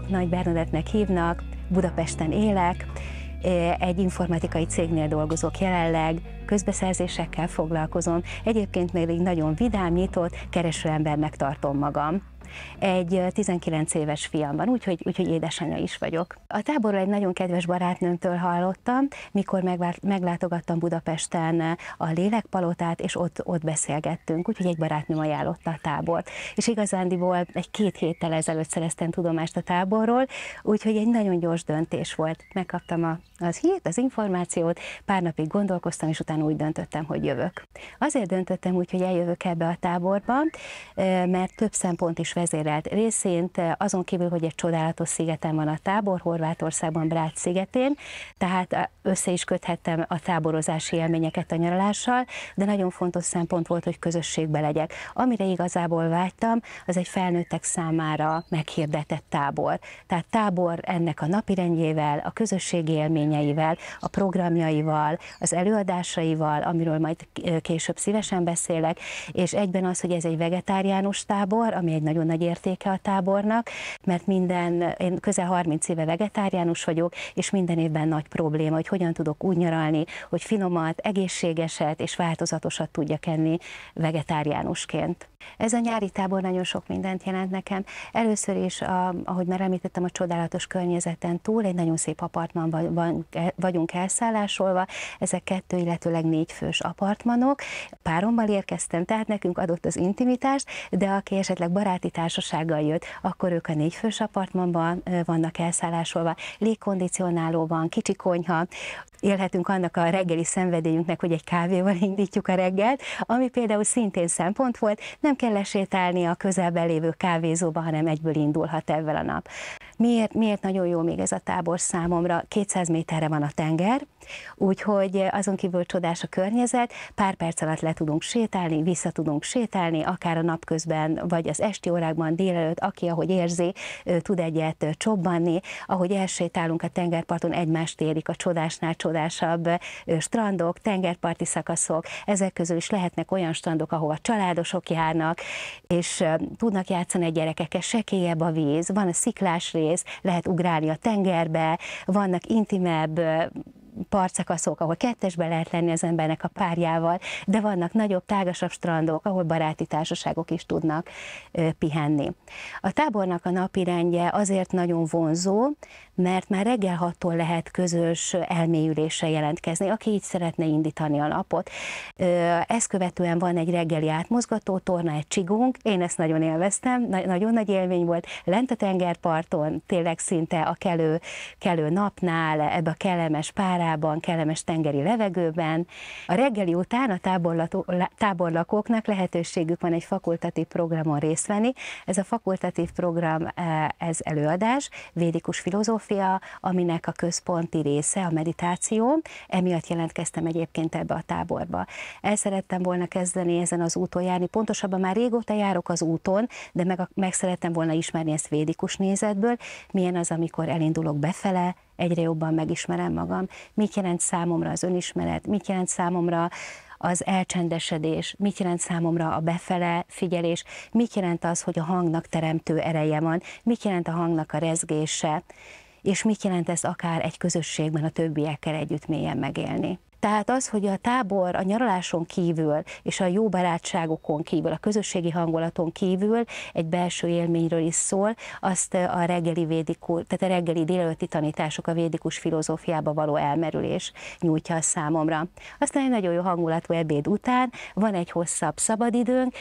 vagyok, Nagy Bernadettnek hívnak, Budapesten élek, egy informatikai cégnél dolgozok jelenleg, közbeszerzésekkel foglalkozom, egyébként még nagyon vidám, nyitott, kereső embernek tartom magam egy 19 éves fiamban, úgyhogy, úgyhogy édesanyja is vagyok. A táborról egy nagyon kedves barátnőmtől hallottam, mikor meglátogattam Budapesten a lélekpalotát, és ott, ott beszélgettünk, úgyhogy egy barátnőm ajánlotta a tábort. És igazándiból egy két héttel ezelőtt szereztem tudomást a táborról, úgyhogy egy nagyon gyors döntés volt. Megkaptam a, az hírt, az információt, pár napig gondolkoztam, és utána úgy döntöttem, hogy jövök. Azért döntöttem úgy, hogy eljövök ebbe a táborba, mert több szempont is vezérelt részént, azon kívül, hogy egy csodálatos szigeten van a tábor, Horvátországban, Brát szigetén, tehát eh, össze is köthettem a táborozási élményeket a nyaralással, de nagyon fontos szempont volt, hogy közösségbe legyek. Amire igazából vágytam, az egy felnőttek számára meghirdetett tábor. Tehát tábor ennek a napirendjével, a közösségi élményeivel, a programjaival, az előadásaival, amiről majd eh, később szívesen beszélek, és egyben az, hogy ez egy vegetáriánus tábor, ami egy nagyon nagyon nagy értéke a tábornak, mert minden, én közel 30 éve vegetáriánus vagyok, és minden évben nagy probléma, hogy hogyan tudok úgy nyaralni, hogy finomat, egészségeset és változatosat tudjak enni vegetáriánusként. Ez a nyári tábor nagyon sok mindent jelent nekem. Először is, a, ahogy már említettem, a csodálatos környezeten túl egy nagyon szép apartmanban vagyunk elszállásolva. Ezek kettő, illetőleg négy fős apartmanok. Párommal érkeztem, tehát nekünk adott az intimitást, de aki esetleg baráti társasággal jött, akkor ők a négyfős apartmanban vannak elszállásolva, légkondicionálóban, kicsi konyha, élhetünk annak a reggeli szenvedélyünknek, hogy egy kávéval indítjuk a reggelt, ami például szintén szempont volt, nem kell lesétálni a közelben lévő kávézóba, hanem egyből indulhat ebben a nap. Miért, miért nagyon jó még ez a tábor számomra? 200 méterre van a tenger, úgyhogy eh, azon kívül csodás a környezet, pár perc alatt le tudunk sétálni, vissza tudunk sétálni, akár a napközben, vagy az esti órákban, délelőtt, aki ahogy érzi, eh, tud egyet eh, csobbanni, ahogy elsétálunk a tengerparton, egymást érik a csodásnál csodásabb strandok, tengerparti szakaszok, ezek közül is lehetnek olyan strandok, ahova családosok járnak, és tudnak játszani a gyerekekkel, sekélyebb a víz, van a sziklás rész, rész, lehet ugrálni a tengerbe, vannak intimebb partszakaszok, ahol kettesbe lehet lenni az embernek a párjával, de vannak nagyobb, tágasabb strandok, ahol baráti társaságok is tudnak pihenni. A tábornak a rendje azért nagyon vonzó, mert már reggel 6-tól lehet közös elmélyülésre jelentkezni, aki így szeretne indítani a napot. Ezt követően van egy reggeli átmozgató torna, egy csigunk, én ezt nagyon élveztem, nagyon nagy élmény volt, lent a tengerparton, tényleg szinte a kelő, kelő napnál, ebbe a kellemes párá Szaharában, kellemes tengeri levegőben. A reggeli után a táborlakóknak lehetőségük van egy fakultatív programon részt venni. Ez a fakultatív program, e, ez előadás, védikus filozófia, aminek a központi része a meditáció. Emiatt jelentkeztem egyébként ebbe a táborba. El szerettem volna kezdeni ezen az úton járni, pontosabban már régóta járok az úton, de meg, meg szerettem volna ismerni ezt védikus nézetből, milyen az, amikor elindulok befele, egyre jobban megismerem magam, mit jelent számomra az önismeret, mit jelent számomra az elcsendesedés, mit jelent számomra a befele figyelés, mit jelent az, hogy a hangnak teremtő ereje van, mit jelent a hangnak a rezgése, és mit jelent ez akár egy közösségben a többiekkel együtt mélyen megélni. Tehát az, hogy a tábor a nyaraláson kívül és a jó barátságokon kívül, a közösségi hangulaton kívül egy belső élményről is szól, azt a reggeli védikus, tehát a reggeli délelőtti tanítások a védikus filozófiába való elmerülés nyújtja a számomra. Aztán egy nagyon jó hangulatú ebéd után van egy hosszabb szabadidőnk,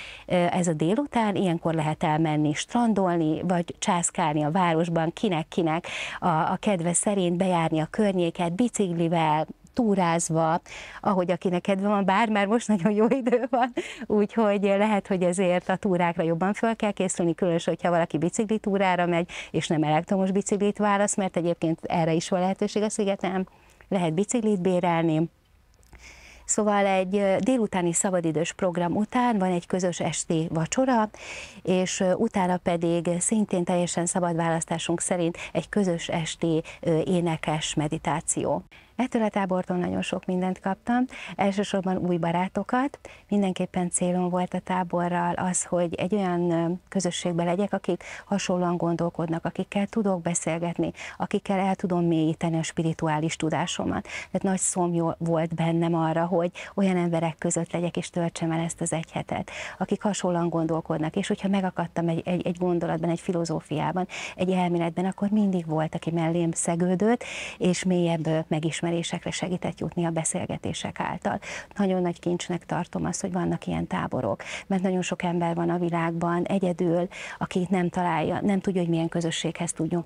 ez a délután, ilyenkor lehet elmenni strandolni, vagy császkálni a városban, kinek-kinek a, a kedve szerint bejárni a környéket biciklivel, túrázva, ahogy akinek kedve van, bár már most nagyon jó idő van, úgyhogy lehet, hogy ezért a túrákra jobban fel kell készülni, különösen, hogyha valaki túrára megy, és nem elektromos biciklit válasz, mert egyébként erre is van lehetőség a szigeten, lehet biciklit bérelni, Szóval egy délutáni szabadidős program után van egy közös esti vacsora, és utána pedig szintén teljesen szabad választásunk szerint egy közös esti énekes meditáció. Ettől a tábortól nagyon sok mindent kaptam, elsősorban új barátokat. Mindenképpen célom volt a táborral az, hogy egy olyan közösségben legyek, akik hasonlóan gondolkodnak, akikkel tudok beszélgetni, akikkel el tudom mélyíteni a spirituális tudásomat. Tehát nagy szomjó volt bennem arra, hogy olyan emberek között legyek és töltsem el ezt az egy hetet, akik hasonlóan gondolkodnak, és hogyha megakadtam egy, egy, egy gondolatban, egy filozófiában, egy elméletben, akkor mindig volt, aki mellém szegődött, és mélyebb meg is felismerésekre segített jutni a beszélgetések által. Nagyon nagy kincsnek tartom azt, hogy vannak ilyen táborok, mert nagyon sok ember van a világban egyedül, akit nem találja, nem tudja, hogy milyen közösséghez tudjon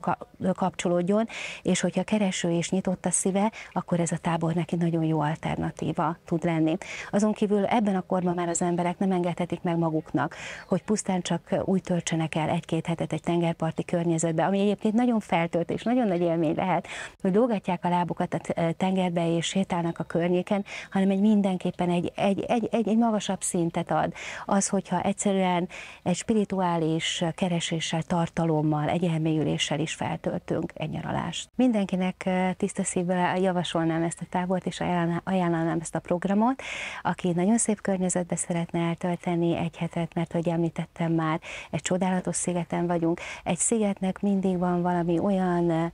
kapcsolódjon, és hogyha kereső és nyitott a szíve, akkor ez a tábor neki nagyon jó alternatíva tud lenni. Azon kívül ebben a korban már az emberek nem engedhetik meg maguknak, hogy pusztán csak úgy töltsenek el egy-két hetet egy tengerparti környezetbe, ami egyébként nagyon feltölt és nagyon nagy élmény lehet, hogy dolgatják a lábukat a tengerbe és sétálnak a környéken, hanem egy mindenképpen egy, egy, egy, egy, egy magasabb szintet ad. Az, hogyha egyszerűen egy spirituális kereséssel, tartalommal, egy elmélyüléssel is feltöltünk egy nyaralást. Mindenkinek tiszta szívvel javasolnám ezt a tábort, és ajánlanám ezt a programot, aki nagyon szép környezetbe szeretne eltölteni egy hetet, mert hogy említettem már, egy csodálatos szigeten vagyunk. Egy szigetnek mindig van valami olyan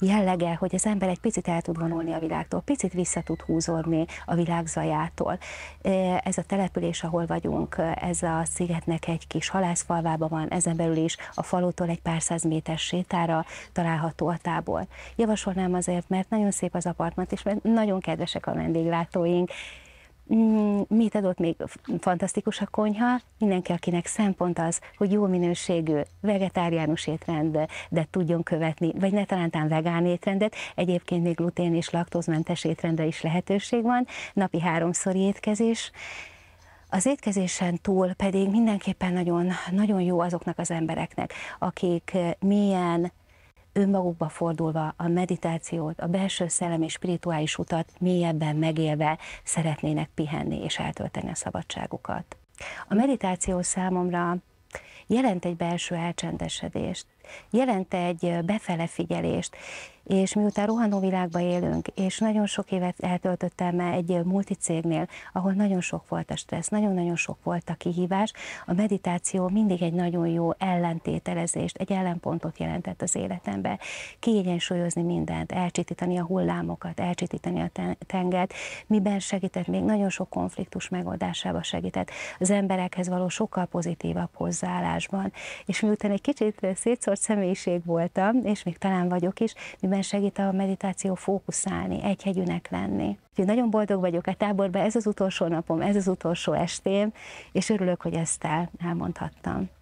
jellege, hogy az ember egy picit el tud vonulni a világtól, picit vissza tud húzódni a világ zajától. Ez a település, ahol vagyunk, ez a szigetnek egy kis halászfalvában van, ezen belül is a falutól egy pár száz méter sétára található a tábor. Javasolnám azért, mert nagyon szép az apartman, és nagyon kedvesek a vendéglátóink, Mm, mit adott még fantasztikus a konyha, mindenki, akinek szempont az, hogy jó minőségű vegetáriánus étrend, de tudjon követni, vagy ne talán vegán étrendet, egyébként még glutén és laktózmentes étrendre is lehetőség van, napi háromszor étkezés, az étkezésen túl pedig mindenképpen nagyon, nagyon jó azoknak az embereknek, akik eh, milyen önmagukba fordulva a meditációt, a belső szellem és spirituális utat mélyebben megélve szeretnének pihenni és eltölteni a szabadságukat. A meditáció számomra jelent egy belső elcsendesedést, jelent egy befele figyelést, és miután rohanó világban élünk, és nagyon sok évet eltöltöttem már egy multicégnél, ahol nagyon sok volt a stressz, nagyon-nagyon sok volt a kihívás, a meditáció mindig egy nagyon jó ellentételezést, egy ellenpontot jelentett az életemben. Kiegyensúlyozni mindent, elcsitítani a hullámokat, elcsitítani a tengert, miben segített, még nagyon sok konfliktus megoldásába segített, az emberekhez való sokkal pozitívabb hozzáállás, egymásban. És miután egy kicsit szétszórt személyiség voltam, és még talán vagyok is, miben segít a meditáció fókuszálni, hegyűnek lenni. Úgyhogy nagyon boldog vagyok a e táborban, ez az utolsó napom, ez az utolsó estém, és örülök, hogy ezt el, elmondhattam.